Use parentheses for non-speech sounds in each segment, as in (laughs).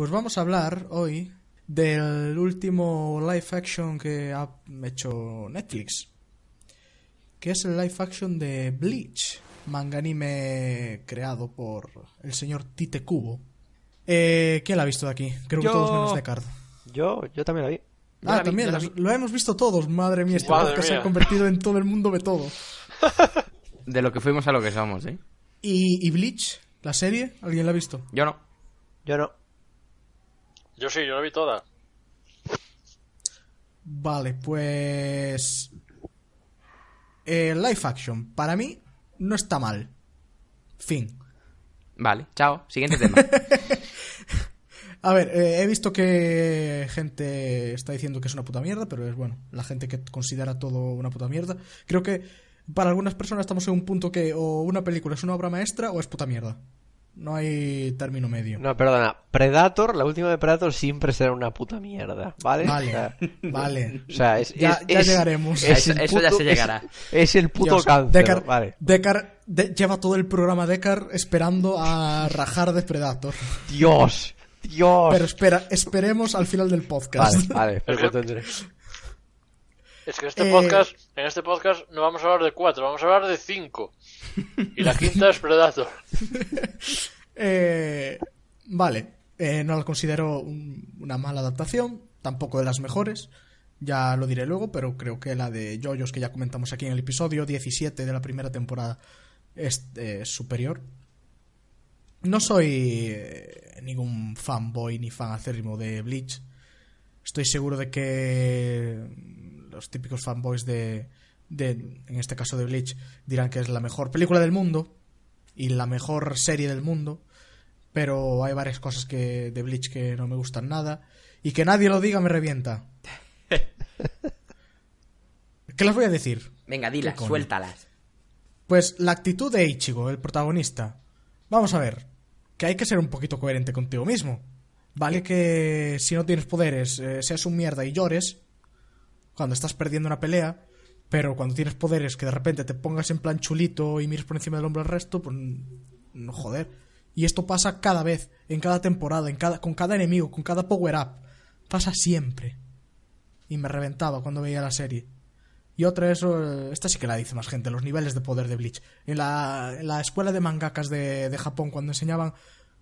Pues vamos a hablar hoy del último live action que ha hecho Netflix, que es el live action de Bleach, manga anime creado por el señor Tite Cubo. Eh, ¿Quién la ha visto de aquí? Creo que todos menos Descartes. Yo, yo también la vi. ah, también, lo hemos visto todos. Madre mía, este podcast se ha convertido en todo el mundo de todo. (laughs) De lo que fuimos a lo que somos, ¿eh? y Bleach? ¿La serie? ¿Alguien la ha visto? Yo no. Yo no. Yo sí, yo la vi toda. Vale, pues. Eh, Life action, para mí, no está mal. Fin. Vale, chao. Siguiente tema. (laughs) A ver, eh, he visto que gente está diciendo que es una puta mierda, pero es bueno, la gente que considera todo una puta mierda. Creo que para algunas personas estamos en un punto que o una película es una obra maestra o es puta mierda. No hay término medio. No, perdona. Predator, la última de Predator siempre será una puta mierda, ¿vale? Vale, o sea, ya, llegaremos. eso, ya se llegará. Es, el puto cáncer. lleva todo el programa decar esperando a rajar de Predator. Dios, Dios. Pero espera, esperemos al final del podcast. Vale, vale, (laughs) Es que este podcast, en este podcast no vamos a hablar de cuatro, vamos a hablar de cinco. Y la quinta es Predator. (laughs) Eh, vale, eh, no la considero una mala adaptación, tampoco de las mejores. Ya lo diré luego, pero creo que la de Joyos que ya comentamos aquí en el episodio 17 de la primera temporada es eh, superior. No soy ningún fanboy ni fan de Bleach. Estoy seguro de que los típicos fanboys de, de, en este caso de Bleach, dirán que es la mejor película del mundo y la mejor serie del mundo, pero hay varias cosas que de Bleach que no me gustan nada y que nadie lo diga me revienta. (laughs) ¿Qué las voy a decir? Venga, dilas, suéltalas. Pues la actitud de Ichigo, el protagonista. Vamos a ver, que hay que ser un poquito coherente contigo mismo. Vale que si no tienes poderes eh, seas un mierda y llores cuando estás perdiendo una pelea, pero cuando tienes poderes que de repente te pongas en plan chulito y mires por encima del hombro al resto, pues no joder. Y esto pasa cada vez, en cada temporada, en cada, con cada enemigo, con cada power up. Pasa siempre. Y me reventaba cuando veía la serie. Y otra eso, esta sí que la dice más gente, los niveles de poder de Bleach. En la, escuela de mangakas de, Japón, cuando enseñaban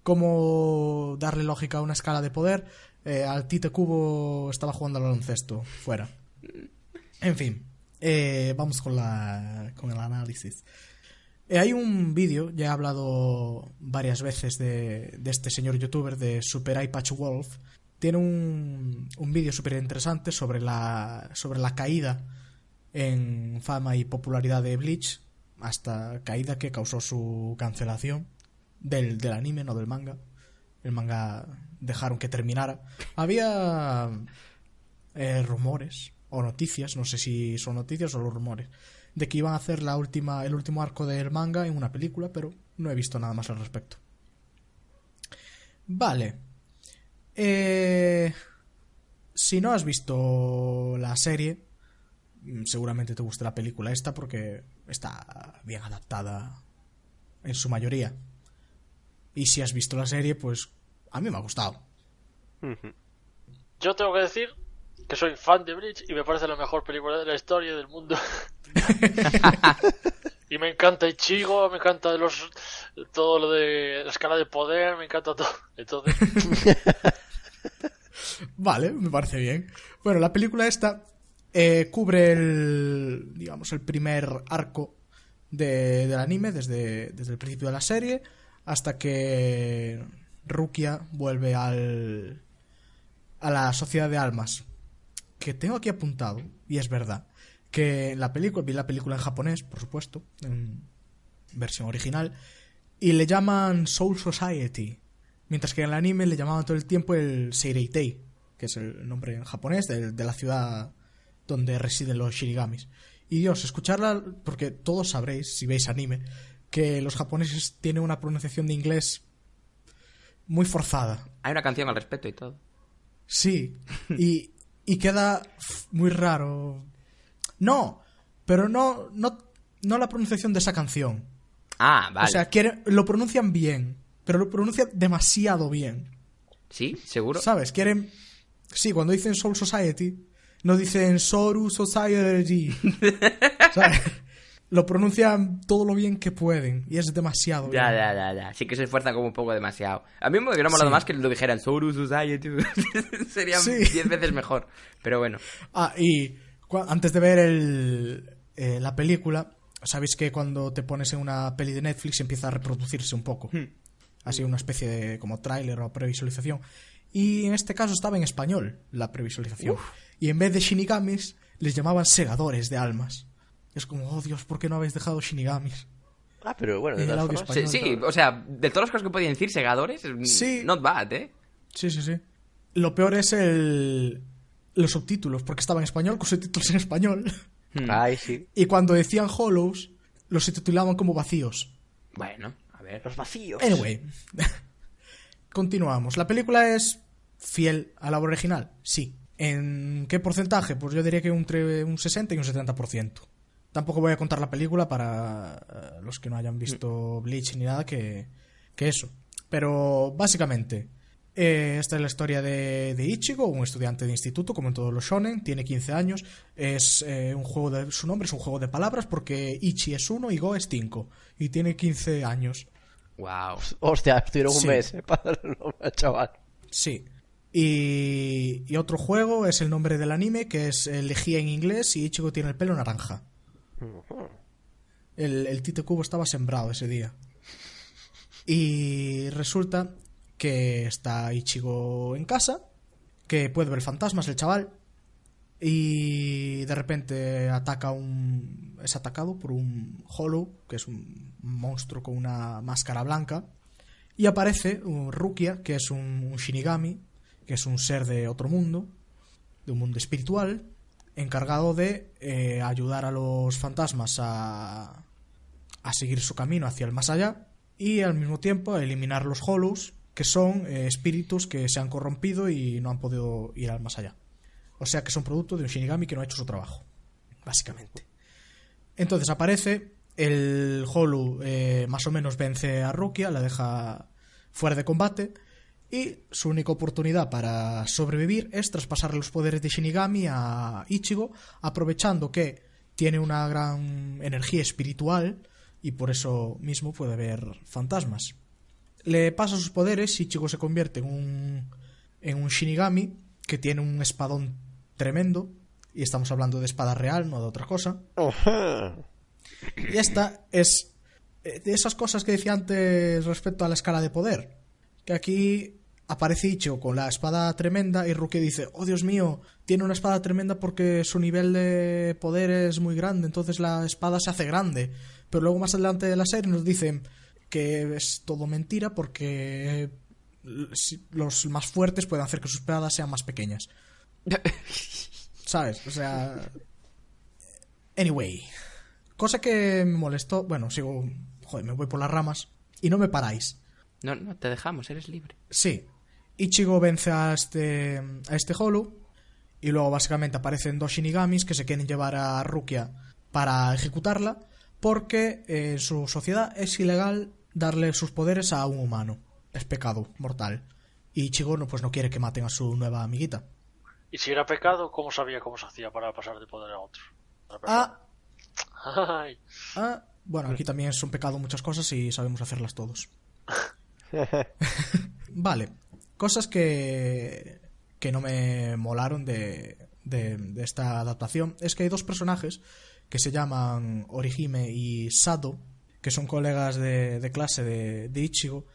cómo darle lógica a una escala de poder, eh, al Tite Cubo estaba jugando al baloncesto, fuera. En fin. Eh, vamos con, la, con el análisis. Eh, hay un vídeo, ya he hablado varias veces de, de este señor youtuber de Super patch Wolf. Tiene un, un vídeo súper interesante sobre la, sobre la caída en fama y popularidad de Bleach, hasta caída que causó su cancelación del, del anime, no del manga. El manga dejaron que terminara. Había eh, rumores o noticias, no sé si son noticias o los rumores, de que iban a hacer la última, el último arco del manga en una película, pero no he visto nada más al respecto. Vale. Eh, si no has visto la serie, mm, seguramente te guste la película esta porque está bien adaptada en su mayoría. Y si has visto la serie, pues a mí me ha gustado. Yo tengo que decir que soy fan de Bridge y me parece la mejor película de la historia del mundo. (laughs) y me encanta Ichigo, me encanta los todo lo de la escala de poder, me encanta todo. Entonces. (laughs) vale, me parece bien. Bueno, la película esta eh, cubre el, digamos, el primer arco del anime desde, desde el principio de la serie hasta que Rukia vuelve al, a la sociedad de almas que tengo aquí apuntado, y es verdad, que la película, vi la película en japonés, por supuesto, en versión original, y le llaman Soul Society, mientras que en el anime le llamaban todo el tiempo el Seireitei, que es el nombre en japonés de, la ciudad donde residen los shinigamis. Y Dios, escucharla, porque todos sabréis, si veis anime, que los japoneses tienen una pronunciación de inglés muy forzada. Hay una canción al respecto y todo. Sí, y (laughs) y queda muy raro. No, pero no, no, no la pronunciación de esa canción. Ah, vale. O sea, lo pronuncian bien, pero lo pronuncian demasiado bien. Sí, seguro. ¿Sabes? Quieren. Sí, cuando dicen Soul Society, no dicen Soru Society. (laughs) ¿Sabes? lo pronuncian todo lo bien que pueden y es demasiado. Ya, ya, ya, Sí que se esfuerzan como un poco demasiado. A mí me hubiera molado más que lo dijeran Society. (laughs) Sería 10 veces mejor. Pero bueno. Ah, y antes de ver eh, la película, sabéis que cuando te pones en una peli de Netflix empieza a reproducirse un poco. Hmm. Así una especie de como tráiler o previsualización. Y en este caso estaba en español la previsualización. Y en vez de Shinigamis les llamaban segadores de almas es como, oh Dios, ¿por qué no habéis dejado Shinigamis? Ah, pero bueno, sí, o sea, de todas las cosas que podían decir, segadores, mm, sí. not bad, ¿eh? Sí, sí, sí. Lo peor es el... los subtítulos, porque estaba en español, con subtítulos en español. Hmm. Ay, sí. Y cuando decían Hollows, los subtitulaban como vacíos. Bueno, a ver, los vacíos. Anyway, (laughs) continuamos. ¿La película es fiel a la original? Sí. ¿En qué porcentaje? Pues yo diría que entre un 60 y un 70%. Tampoco voy a contar la película para eh, los que no hayan mm. visto Bleach ni nada que, eso. Pero básicamente, eh, esta es la historia de, Ichigo, un estudiante de instituto, como en todos los shonen, tiene 15 años. Es eh, un juego de. Su nombre es un juego de palabras porque Ichi es uno y Go es 5. Y tiene 15 años. ¡Wow! (laughs) Hostia, estuvieron un mes (laughs) para el nombre, chaval. Sí. Y, otro juego es el nombre del anime, que es Elegía en inglés y Ichigo tiene el pelo naranja. El, Tite Cubo estaba sembrado ese día. Y resulta que está Ichigo en casa, que puede ver fantasmas el chaval, y de repente ataca un es atacado por un Hollow, que es un monstruo con una máscara blanca, y aparece un Rukia, que es un Shinigami, que es un ser de otro mundo, de un mundo espiritual, encargado de eh, ayudar a los fantasmas a, seguir su camino hacia el más allá y al mismo tiempo a eliminar los holus, que son eh, espíritus que se han corrompido y no han podido ir al más allá. O sea que son producto de un Shinigami que no ha hecho su trabajo, básicamente. Entonces aparece, el holu eh, más o menos vence a Rukia, la deja fuera de combate y su única oportunidad para sobrevivir es traspasar los poderes de Shinigami a Ichigo, aprovechando que tiene una gran energía espiritual y por eso mismo puede ver fantasmas. Le pasa sus poderes, y Ichigo se convierte en un, en un Shinigami que tiene un espadón tremendo, y estamos hablando de espada real, no de otra cosa. Y esta es eh, de esas cosas que decía antes respecto a la escala de poder, que aquí aparece Icho con la espada tremenda y Rukia dice, oh Dios mío, tiene una espada tremenda porque su nivel de poder es muy grande, entonces la espada se hace grande. Pero luego más adelante de la serie nos dicen que es todo mentira porque eh, los más fuertes pueden hacer que sus espadas sean más pequeñas. (laughs) ¿Sabes? O sea... Anyway. Cosa que me molestó... Bueno, sigo... Joder, me voy por las ramas. Y no me paráis. No, no, te dejamos, eres libre. Sí, Ichigo vence a este, a este Hollow. Y luego básicamente aparecen dos Shinigamis que se quieren llevar a Rukia para ejecutarla. Porque en eh, su sociedad es ilegal darle sus poderes a un humano. Es pecado mortal. Y Ichigo no, pues no quiere que maten a su nueva amiguita. ¿Y si era pecado, cómo sabía cómo se hacía para pasar de poder a otro? Ah. (laughs) ah, bueno, aquí también son pecados pecado muchas cosas y sabemos hacerlas todos. (laughs) vale, Cosas que, que no me molaron de, de, esta adaptación es que hay dos personajes que se llaman Orihime y Sado, que son colegas de, de clase de, Ichigo,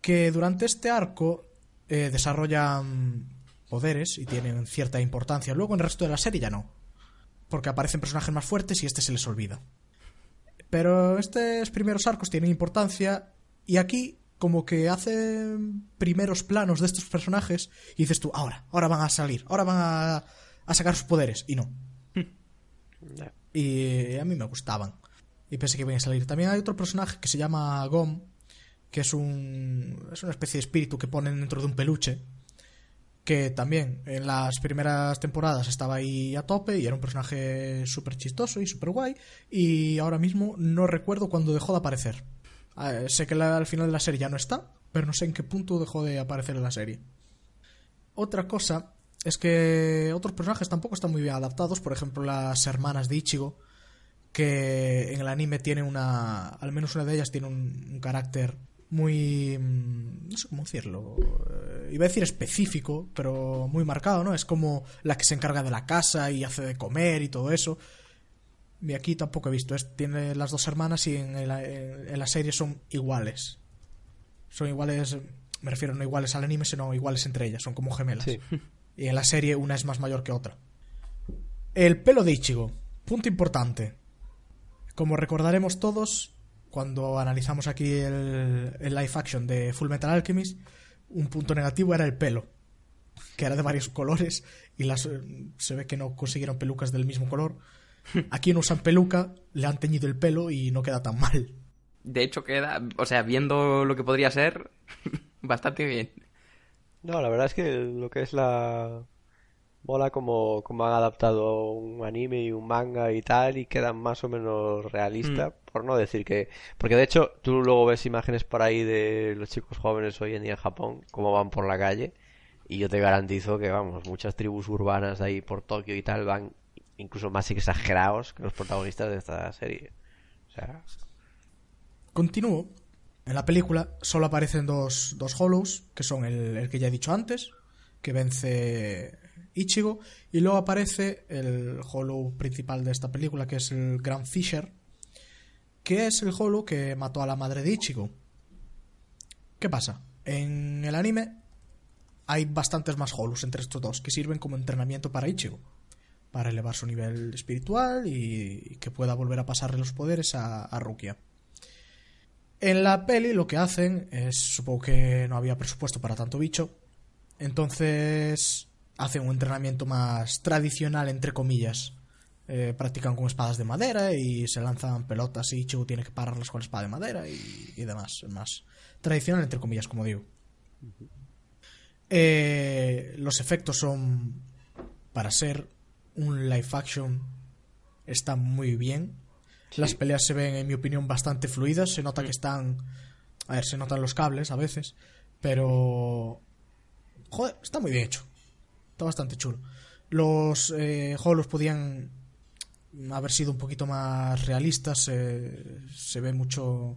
que durante este arco eh, desarrollan poderes y tienen cierta importancia. Luego en el resto de la serie ya no, porque aparecen personajes más fuertes y este se les olvida. Pero estos primeros arcos tienen importancia y aquí como que hace primeros planos de estos personajes y dices tú, ahora, ahora van a salir, ahora van a, sacar sus poderes. Y no. Hmm. Y a mí me gustaban. Y pensé que iban a salir. También hay otro personaje que se llama Gom, que es, un, es una especie de espíritu que ponen dentro de un peluche. Que también en las primeras temporadas estaba ahí a tope y era un personaje súper chistoso y súper guay. Y ahora mismo no recuerdo cuando dejó de aparecer. Ah, eh, sé que al final de la serie ya no está, pero no sé en qué punto dejó de aparecer en la serie. Otra cosa es que otros personajes tampoco están muy bien adaptados, por ejemplo las hermanas de Ichigo, que en el anime tiene una, al menos una de ellas tiene un, carácter muy, mm, no sé cómo decirlo, eh, iba a decir específico, pero muy marcado, ¿no? Es como la que se encarga de la casa y hace de comer y todo eso. Y aquí tampoco he visto. Es, tiene las dos hermanas y en, la serie son iguales. Son iguales, me refiero no iguales al anime, sino iguales entre ellas. Son como gemelas. Y en la serie una es más mayor que otra. El pelo de Ichigo. Punto importante. Como recordaremos todos, cuando analizamos aquí el, live action de Full Metal Alchemist, un punto negativo era el pelo, que era de varios (laughs) colores y las, se ve que no consiguieron pelucas del mismo color. (laughs) Aquí no usan peluca, le han teñido el pelo y no queda tan mal. De hecho, queda, o sea, viendo lo que podría ser, (laughs) bastante bien. No, la verdad es que lo que es la. bola, como, como han adaptado un anime y un manga y tal, y quedan más o menos realista, mm. por no decir que. Porque de hecho, tú luego ves imágenes por ahí de los chicos jóvenes hoy en día en Japón, cómo van por la calle. Y yo te garantizo que, vamos, muchas tribus urbanas ahí por Tokio y tal van incluso más exagerados que los protagonistas de esta serie. Continúo. En la película solo aparecen dos, dos Hollows, que son el, que ya he dicho antes, que vence Ichigo, y luego aparece el Hollow principal de esta película, que es el Grand Fisher, que es el Hollow que mató a la madre de Ichigo. ¿Qué pasa? En el anime hay bastantes más Hollows entre estos dos, que sirven como entrenamiento para Ichigo para elevar su nivel espiritual y, que pueda volver a pasarle los poderes a, Rukia. En la peli lo que hacen es, supongo que no había presupuesto para tanto bicho, entonces hacen un entrenamiento más tradicional, entre comillas. Eh, practican con espadas de madera y se lanzan pelotas y Ichigo tiene que pararlas con la espada de madera y, demás. Más tradicional, entre comillas, como digo. Eh, los efectos son, para ser un live action está muy bien. Las peleas se ven, en mi opinión, bastante fluidas. Se nota que están. A ver, se notan los cables a veces. Pero. Joder, está muy bien hecho. Está bastante chulo. Los holos eh, podían haber sido un poquito más realistas. se ve mucho.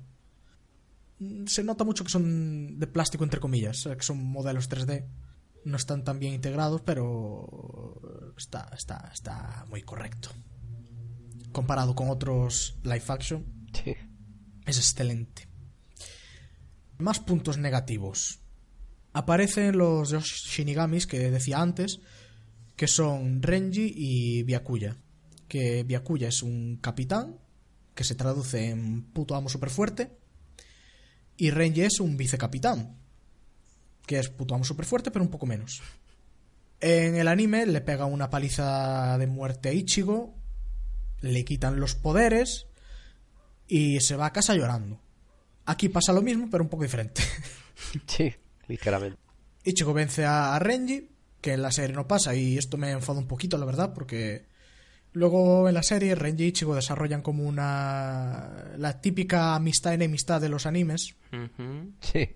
Se nota mucho que son de plástico, entre comillas. Que son modelos 3D no están tan bien integrados, pero está, muy correcto. Comparado con otros live action, es excelente. Más puntos negativos. Aparecen los shinigamis que decía antes, que son Renji y Byakuya. Que Byakuya es un capitán, que se traduce en puto amo super fuerte, y Renji es un vicecapitán, que es puto amo súper fuerte, pero un poco menos. En el anime le pega una paliza de muerte a Ichigo, le quitan los poderes y se va a casa llorando. Aquí pasa lo mismo, pero un poco diferente. (laughs) Sí, ligeramente. Ichigo vence a Renji, que en la serie no pasa, y esto me enfada un poquito, la verdad, porque luego en la serie Renji y Ichigo desarrollan como una. la típica amistad-enemistad de los animes. Sí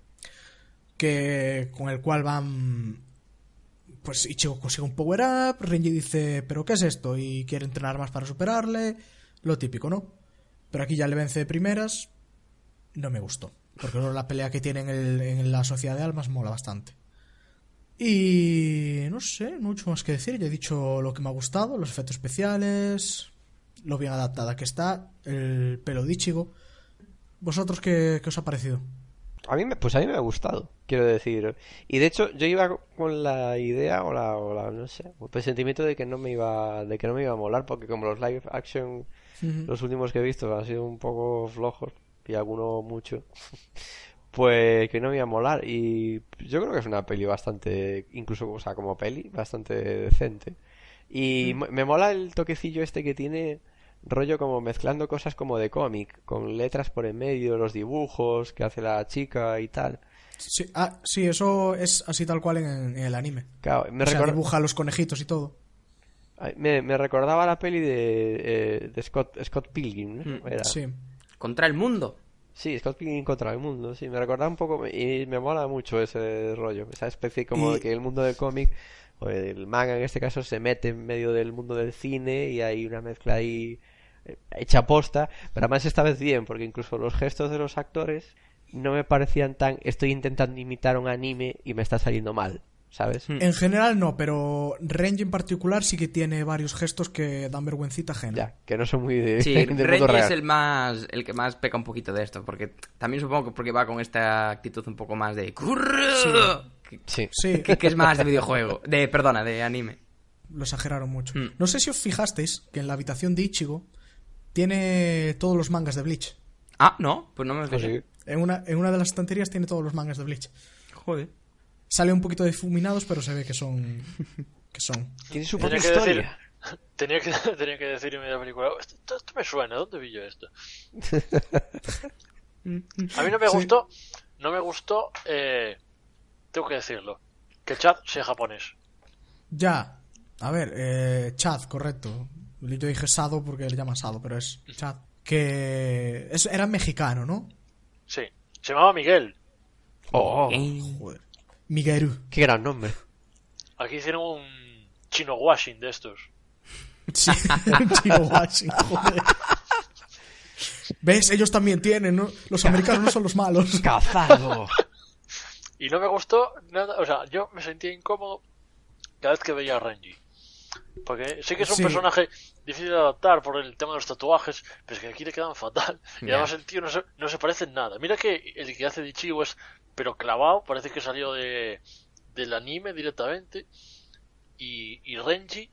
que con el cual van pues Ichigo consigue un power up, Renji dice, "¿Pero qué es esto?" y quiere entrenar más para superarle, lo típico, ¿no? Pero aquí ya le vence de primeras. No me gustó, porque la pelea que tienen en, la Sociedad de Almas mola bastante. Y no sé, mucho más que decir, ya he dicho lo que me ha gustado, los efectos especiales, lo bien adaptada que está, el pelo de Ichigo. ¿Vosotros qué, qué os ha parecido? A mí me, pues a mí me ha gustado, quiero decir. Y de hecho, yo iba con la idea o la, no sé, el presentimiento de que no me iba, de que no me iba a molar, porque como los live action, los últimos que he visto han sido un poco flojos y algunos mucho, (laughs) pues que no me iba a molar. Y yo creo que es una peli bastante, incluso, o sea, como peli, bastante decente. Y me mola el toquecillo este que tiene rollo como mezclando cosas como de cómic, con letras por en medio, los dibujos que hace la chica y tal. Sí, ah, sí eso es así tal cual en, el anime. Claro, me recuerda los conejitos y todo. me, me, recordaba la peli de, eh, de Scott, Scott Pilgrim, mm. Sí. Contra el mundo. Sí, Scott Pilgrim contra el mundo, sí. Me recordaba un poco y me mola mucho ese rollo, esa especie como de que el mundo del cómic o el manga en este caso se mete en medio del mundo del cine y hay una mezcla ahí eh, hecha posta, pero además esta vez bien, porque incluso los gestos de los actores no me parecían tan estoy intentando imitar un anime y me está saliendo mal, ¿sabes? Hmm. En general no, pero Renji en particular sí que tiene varios gestos que dan vergüencita ajena. Ya, que no son muy de, sí, (laughs) Renji es el más el que más peca un poquito de esto, porque también supongo que porque va con esta actitud un poco más de sí. Que, es más de videojuego, de perdona, de anime lo exageraron mucho. Hmm. No sé si os fijasteis que en la habitación de Ichigo tiene todos los mangas de Bleach. Ah, no, pues no me lo dije ah, En una, en una de las estanterías tiene todos los mangas de Bleach. Joder. Sale un poquito difuminados, pero se ve que son. que son. Tiene su propia historia. (laughs) tenía, que, (laughs) tenía que decir en película: oh, esto, me suena, ¿dónde vi yo esto? (laughs) A mí no me gustó. No me gustó. Eh, tengo que decirlo. Que Chad sea japonés. Ya. A ver, eh, Chad, correcto. Yo dije Sado porque le llama Sado, pero es Que era mexicano, ¿no? Sí. Se llamaba Miguel. Oh, ah, Miguel. Qué gran nombre. Aquí hicieron un chino de estos. Sí, (laughs) joder. ¿Ves? Ellos también tienen, ¿no? Los americanos no son los malos. (laughs) Cazado. Y no me gustó nada, o sea, yo me sentía incómodo cada vez que veía a Renji. Porque sé que es un personaje difícil de adaptar por el tema de los tatuajes, pero es que aquí le quedan fatal. Y además el tío no se, parece en nada. Mira que el que hace de es, pero clavado, parece que salió de, del anime directamente. Y, Renji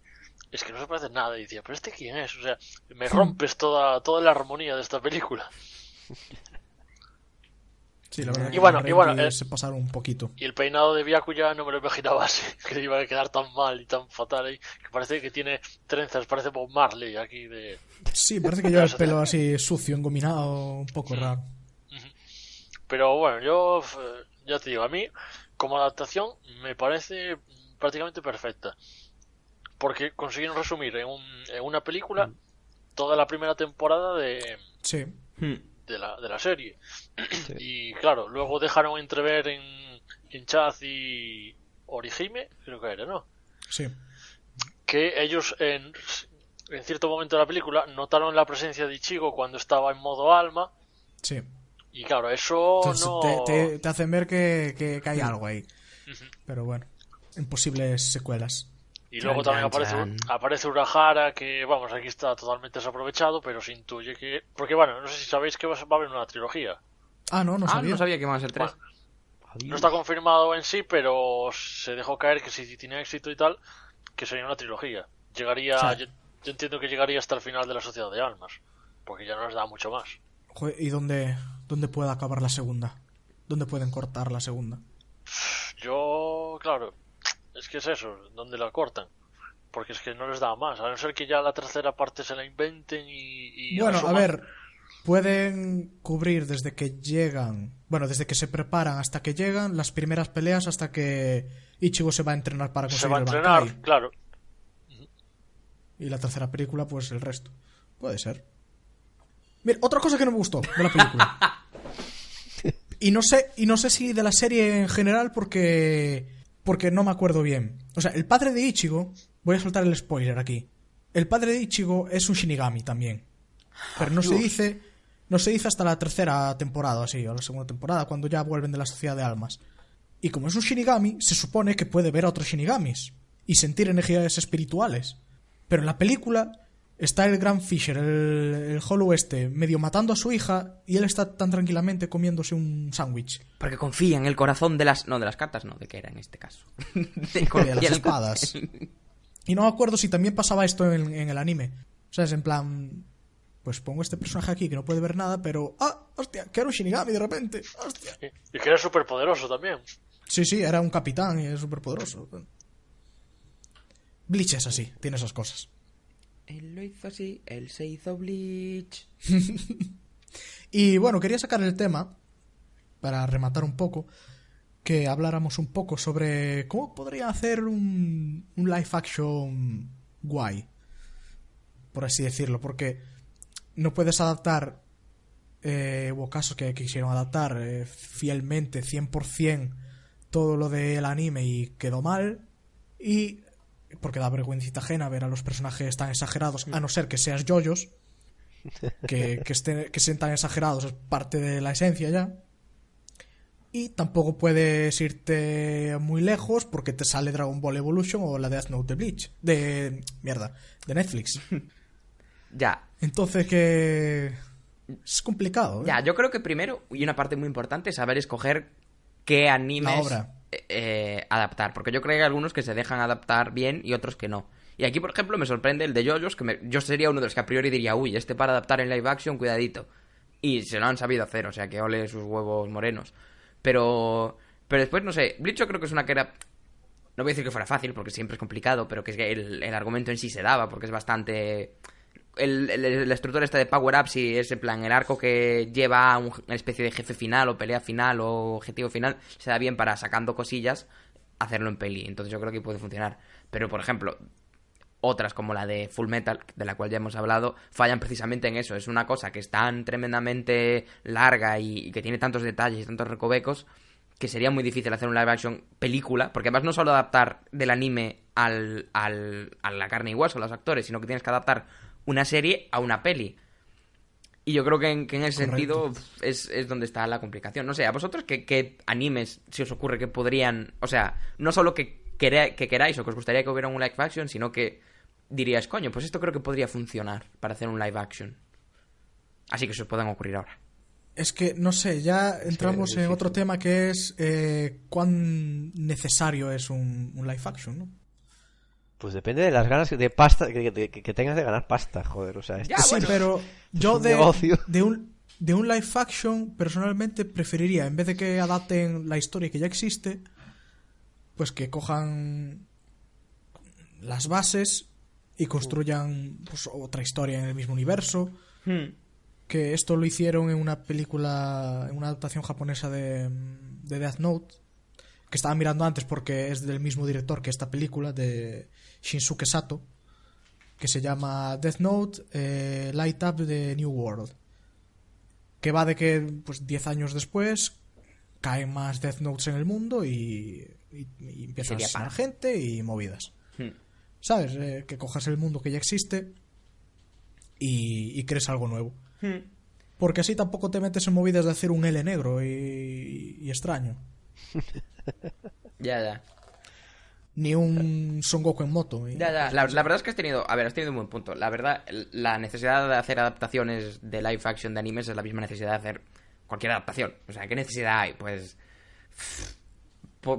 es que no se parece en nada. Y decía, pero este quién es? O sea, me (laughs) rompes toda, toda la armonía de esta película. (laughs) Sí, la verdad. Y bueno, y bueno. Eh, se pasaron un poquito. Y el peinado de Byakuya no me lo imaginaba así, (laughs) que iba a quedar tan mal y tan fatal ahí, que parece que tiene trenzas, parece Bob Marley aquí de... Sí, (laughs) parece que lleva el pelo así sucio, engominado, un poco raro. Pero bueno, yo ya te digo, a mí como adaptación me parece prácticamente perfecta. Porque consiguieron resumir en, una película mm. toda la primera temporada de... Sí. Hmm de la, de la serie. (clears throat) Y claro, luego dejaron entrever en, Chaz y Orihime, creo que era, ¿no? Sí. Que ellos en, en cierto momento de la película notaron la presencia de Ichigo cuando estaba en modo alma. Sí. Y claro, eso te, hacen ver que, hay algo ahí. Pero bueno, en posibles secuelas. Y luego también aparece, Urahara, que vamos, aquí está totalmente desaprovechado, pero se intuye que. Porque bueno, no sé si sabéis que va a haber una trilogía. Ah, no, no ah, sabía. no sabía que iban a ser tres. no está confirmado en sí, pero se dejó caer que si tiene éxito y tal, que sería una trilogía. Llegaría, yo, entiendo que llegaría hasta el final de la Sociedad de Almas, porque ya no les da mucho más. ¿Y dónde, dónde puede acabar la segunda? ¿Dónde pueden cortar la segunda? Yo, claro, es que es eso, donde la cortan. Porque es que no les da más, a no ser que ya la tercera parte se la inventen y... bueno, a ver, pueden cubrir desde que llegan, bueno, desde que se preparan hasta que llegan, las primeras peleas hasta que Ichigo se va a entrenar para conseguir Se va a entrenar, claro. Y la tercera película, pues el resto. Puede ser. Mira, otra cosa que no me gustó de la película. (laughs) y no sé, y no sé si de la serie en general, porque porque no me acuerdo bien. O sea, el padre de Ichigo, voy a soltar el spoiler aquí. El padre de Ichigo es un Shinigami también. Pero no se dice, no se dice hasta la tercera temporada, así, o la segunda temporada, cuando ya vuelven de la Sociedad de Almas. Y como es un Shinigami, se supone que puede ver a otros Shinigamis y sentir energías espirituales. Pero en la película Está el Grand Fisher, el, Hollow este, medio matando a su hija y él está tan tranquilamente comiéndose un sándwich. Porque confía en el corazón de las... No, de las cartas no, de que era en este caso. (laughs) de, las espadas. y no me acuerdo si también pasaba esto en, el anime. O sea, es en plan pues pongo este personaje aquí que no puede ver nada, pero ¡ah! ¡Hostia! Que era Shinigami de repente. ¡Hostia! Y, que era súper poderoso también. Sí, sí, era un capitán y era súper poderoso. Bleach es así, tiene esas cosas. Él lo hizo así, él se hizo Bleach. (laughs) y bueno, quería sacar el tema, para rematar un poco, que habláramos un poco sobre cómo podría hacer un, un live action guay, por así decirlo, porque no puedes adaptar, eh, hubo casos que quisieron adaptar eh, fielmente, 100%, todo lo del anime y quedó mal. Y porque da vergüencita ajena ver a los personajes tan exagerados, a mm. no ser que seas yoyos, que, que, estén, que sean tan exagerados, es parte de la esencia ya. Y tampoco puedes irte muy lejos porque te sale Dragon Ball Evolution o la de Death Note de Bleach. De. Mierda, de Netflix. (laughs) Ya. Entonces que. Es complicado. ¿eh? Ya, yo creo que primero, y una parte muy importante, es saber escoger qué animes. La eh, adaptar. Porque yo creo que hay algunos que se dejan adaptar bien y otros que no. Y aquí, por ejemplo, me sorprende el de Jojos que yo sería uno de los que a priori diría, uy, este para adaptar en live action, cuidadito. Y se lo han sabido hacer, o sea, que ole sus huevos morenos. Pero. Pero después, no sé. yo creo que es una que era. No voy a decir que fuera fácil, porque siempre es complicado, pero que el, el argumento en sí se daba, porque es bastante el, el, la estructura está de Power Ups y es plan el arco que lleva a una especie de jefe final o pelea final o objetivo final, se da bien para sacando cosillas hacerlo en peli. Entonces yo creo que puede funcionar. Pero por ejemplo, otras como la de Full Metal, de la cual ya hemos hablado, fallan precisamente en eso. Es una cosa que es tan tremendamente larga y, que tiene tantos detalles y tantos recovecos que sería muy difícil hacer un live action película, porque además no solo adaptar del anime al, al, a la carne y hueso, a los actores, sino que tienes que adaptar una serie a una peli. Y yo creo que en, ese sentido es, donde está la complicación. No sé, a vosotros qué, animes si os ocurre que podrían. O sea, no solo que, queráis o que os gustaría que hubiera un live action, sino que dirías, coño, pues esto creo que podría funcionar para hacer un live action. Así que se os puedan ocurrir ahora. Es que, no sé, ya entramos en otro tema que es eh, cuán necesario es un, un live action, ¿no? Pues depende de las ganas de pasta que, tengas de ganar pasta, joder. O sea, sí, pero yo de, un, de un live action personalmente preferiría, en vez de que adapten la historia que ya existe, pues que cojan las bases y construyan pues, otra historia en el mismo universo. Hmm. Que esto lo hicieron en una película, en una adaptación japonesa de, de Death Note, que estaba mirando antes porque es del mismo director que esta película de Shinsuke Sato, que se llama Death Note eh, Light Up de New World, que va de que pues 10 años después caen más Death Notes en el mundo y, y, empiezan a ser gente y movidas. Hmm. ¿Sabes? Eh, que cojas el mundo que ya existe y, crees algo nuevo. Hmm. Porque así tampoco te metes en movidas de hacer un L negro y, y extraño. (laughs) ya, ya ni un Son Goku en moto. ¿eh? La, verdad es que has tenido, a ver, has tenido un buen punto. La verdad, la necesidad de hacer adaptaciones de live action de animes es la misma necesidad de hacer cualquier adaptación. O sea, ¿qué necesidad hay? Pues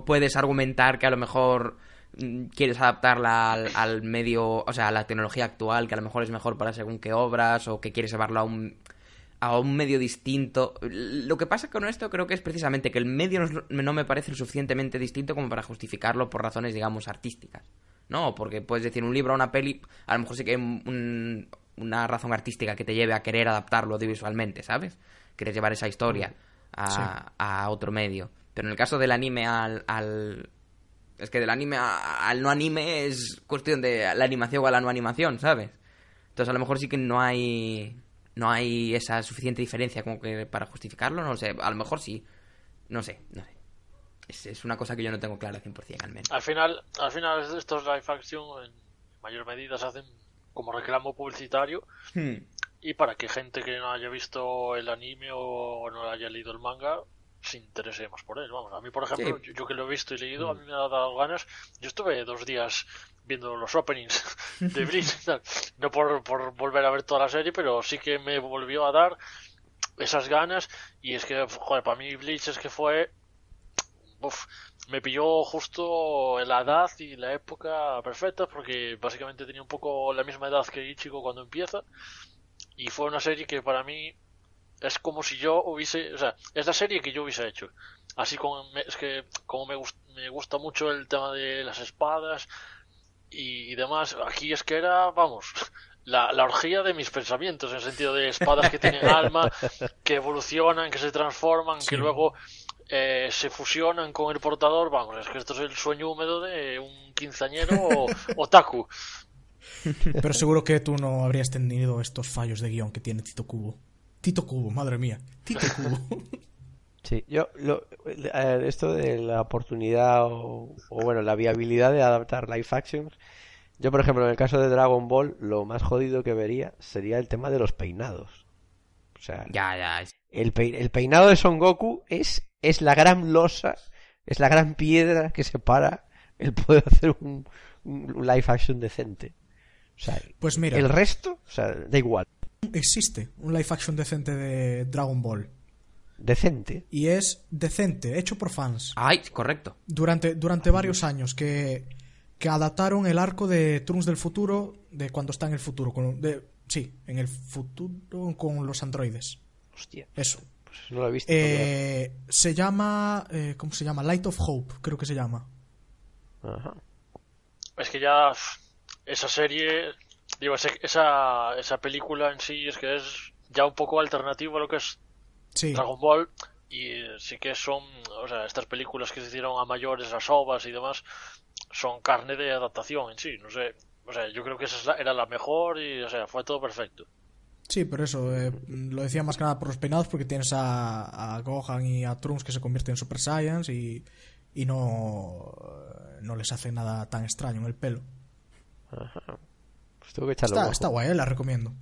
puedes argumentar que a lo mejor mm, quieres adaptarla al, medio, o sea, a la tecnología actual, que a lo mejor es mejor para según qué obras, o que quieres llevarlo a un a un medio distinto. Lo que pasa con esto creo que es precisamente que el medio no, me parece lo suficientemente distinto como para justificarlo por razones, digamos, artísticas. ¿No? Porque puedes decir un libro a una peli, a lo mejor sí que hay una razón artística que te lleve a querer adaptarlo audiovisualmente, ¿sabes? Quieres llevar esa historia mm. a, otro medio. Pero en el caso del anime al, es que del anime al no anime es cuestión de la animación o a la no animación, ¿sabes? Entonces a lo mejor sí que no hay no hay esa suficiente diferencia como que para justificarlo, no sé, a lo mejor sí, no sé, no sé. Es, una cosa que yo no tengo clara 100% al menos. Al final, al final estos live action en mayor medida se hacen como reclamo publicitario hmm. y para que gente que no haya visto el anime o no haya leído el manga nos interesemos por él. Vamos, a mí, por ejemplo, yo, que lo he visto y leído, a mm. mí me ha dado ganas. Yo estuve dos días viendo los openings (laughs) de Bleach (laughs) no por, volver a ver toda la serie, pero sí que me volvió a dar esas ganas. Y es que, joder, para mí Bleach es que fue. me pilló justo la edad y la época perfecta, porque básicamente tenía un poco la misma edad que chico cuando empieza. Y fue una serie que para mí es como si yo hubiese, o sea, es la serie que yo hubiese hecho. Así como me, es que como me, me gusta mucho el tema de las espadas y, demás, aquí es que era, vamos, la, orgía de mis pensamientos, en el sentido de espadas que tienen (laughs) alma, que evolucionan, que se transforman, que luego eh, se fusionan con el portador. Vamos, es que esto es el sueño húmedo de un quinceañero o, (laughs) otaku. Pero seguro que tú no habrías tenido estos fallos de guión que tiene Tito Cubo. Tito Cubo, madre mía. Tito Cubo. (laughs) Sí, yo eh, esto de la oportunidad o, bueno, la viabilidad de adaptar life actions, yo por ejemplo en el caso de Dragon Ball lo más jodido que vería sería el tema de los peinados. O sea, ya, ya. El, peinado de Son Goku es, es la gran losa, es la gran piedra que separa el poder hacer un, un live action decente. O sea, pues mira. El resto, o sea, da igual existe un live action decente de Dragon Ball. Decente. Y es decente, hecho por fans. Ay, correcto. Durante, durante varios años que, adaptaron el arco de Trunks del futuro de cuando está en el futuro. Con, sí, en el futuro con los androides. Hostia. Eso. Pues no lo he visto. Eh, se llama. Eh, ¿Cómo se llama? Light of Hope, creo que se llama. Ajá. Es que ya. Esa serie esa, película en sí es que es ya un poco alternativo a lo que es Dragon Ball. Y eh, sí que son, o sea, estas películas que se hicieron a mayores, las Sobas y demás, son carne de adaptación en sí. No sé, o sea, yo creo que esa era la mejor y, o sea, fue todo perfecto. Sí, pero eso. Eh, lo decía más que nada por los peinados, porque tienes a, Gohan y a Trunks que se convierten en Super Saiyans y, y no, eh, no les hace nada tan extraño en el pelo. Ajá. Pues está, guay, eh, la recomiendo.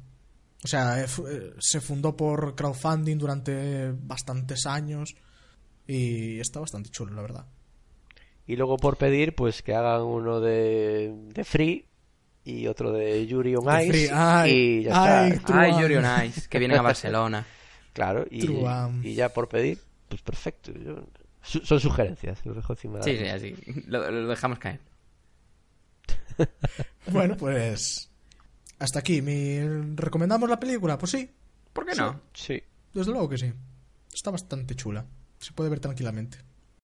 O sea, eh, eh, se fundó por crowdfunding durante bastantes años y está bastante chulo, la verdad. Y luego por pedir, pues que hagan uno de, Free y otro de Yuri on Ice. y ya está. Ay, Yuri on Ice, que vienen a Barcelona. (laughs) claro, y, ya por pedir, pues perfecto. son sugerencias, lo dejo encima. Sí, sí, así. lo dejamos caer. (laughs) bueno, pues hasta aquí. ¿Me recomendamos la película? Pues sí. ¿Por qué no? sí. Desde luego que sí. Está bastante chula. Se puede ver tranquilamente.